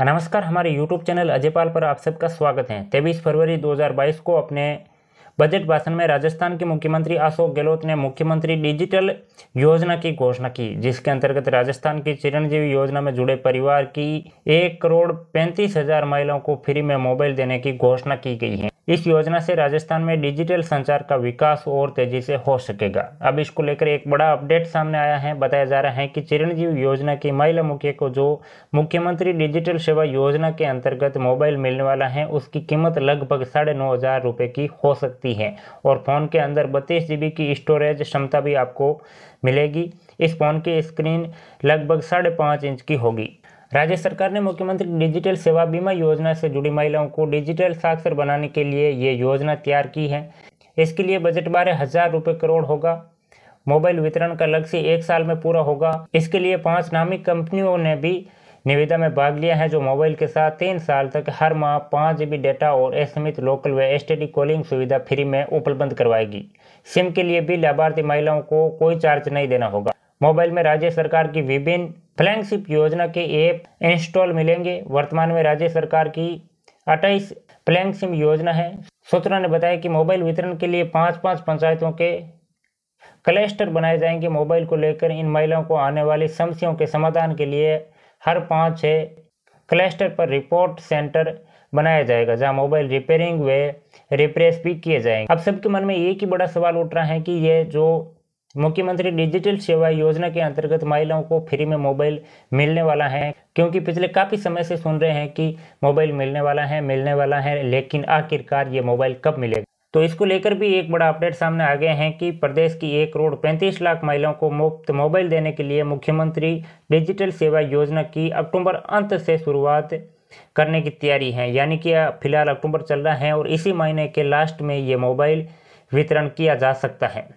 हाँ, नमस्कार हमारे यूट्यूब चैनल अजयपाल पर आप सबका स्वागत है तेईस फरवरी 2022 को अपने बजट भाषण में राजस्थान के मुख्यमंत्री अशोक गहलोत ने मुख्यमंत्री डिजिटल योजना की घोषणा की जिसके अंतर्गत राजस्थान की चिरंजीवी योजना में जुड़े परिवार की एक करोड़ पैंतीस हजार महिलाओं को फ्री में मोबाइल देने की घोषणा की गई है इस योजना से राजस्थान में डिजिटल संचार का विकास और तेजी से हो सकेगा अब इसको लेकर एक बड़ा अपडेट सामने आया है बताया जा रहा है कि चिरंजीव योजना की महिला मुखिया को जो मुख्यमंत्री डिजिटल सेवा योजना के अंतर्गत मोबाइल मिलने वाला है उसकी कीमत लगभग साढ़े नौ हज़ार रुपये की हो सकती है और फ़ोन के अंदर बत्तीस जी की स्टोरेज क्षमता भी आपको मिलेगी इस फ़ोन की स्क्रीन लगभग साढ़े पाँच इंच की होगी राज्य सरकार ने मुख्यमंत्री डिजिटल सेवा बीमा योजना से जुड़ी महिलाओं को डिजिटल साक्षर बनाने के लिए ये योजना तैयार की है इसके लिए बजट बारह हज़ार रुपये करोड़ होगा मोबाइल वितरण का लक्ष्य एक साल में पूरा होगा इसके लिए पांच नामी कंपनियों ने भी निविदा में भाग लिया है जो मोबाइल के साथ तीन साल तक हर माह पाँच जी डेटा और एसमित लोकल व एस कॉलिंग सुविधा फ्री में उपलब्ध करवाएगी सिम के लिए भी लाभार्थी महिलाओं को कोई चार्ज नहीं देना होगा मोबाइल में राज्य सरकार की विभिन्न फ्लैगशिप योजना के ऐप इंस्टॉल मिलेंगे वर्तमान में राज्य सरकार की अट्ठाईस प्लैंग सिम योजना है सूत्रों ने बताया कि मोबाइल वितरण के लिए पाँच पाँच पंचायतों के क्लस्टर बनाए जाएंगे मोबाइल को लेकर इन महिलाओं को आने वाली समस्याओं के समाधान के लिए हर पाँच छः क्लस्टर पर रिपोर्ट सेंटर बनाया जाएगा जहां मोबाइल रिपेयरिंग व रिप्रेस भी किए जाएंगे अब सबके मन में एक ही बड़ा सवाल उठ रहा है कि ये जो मुख्यमंत्री डिजिटल सेवा योजना के अंतर्गत महिलाओं को फ्री में मोबाइल मिलने वाला है क्योंकि पिछले काफ़ी समय से सुन रहे हैं कि मोबाइल मिलने वाला है मिलने वाला है लेकिन आखिरकार ये मोबाइल कब मिलेगा तो इसको लेकर भी एक बड़ा अपडेट सामने आ गया है कि प्रदेश की एक करोड़ पैंतीस लाख महिलाओं को मुफ्त मोबाइल देने के लिए मुख्यमंत्री डिजिटल सेवा योजना की अक्टूबर अंत से शुरुआत करने की तैयारी है यानी कि फिलहाल अक्टूबर चल रहा है और इसी महीने के लास्ट में ये मोबाइल वितरण किया जा सकता है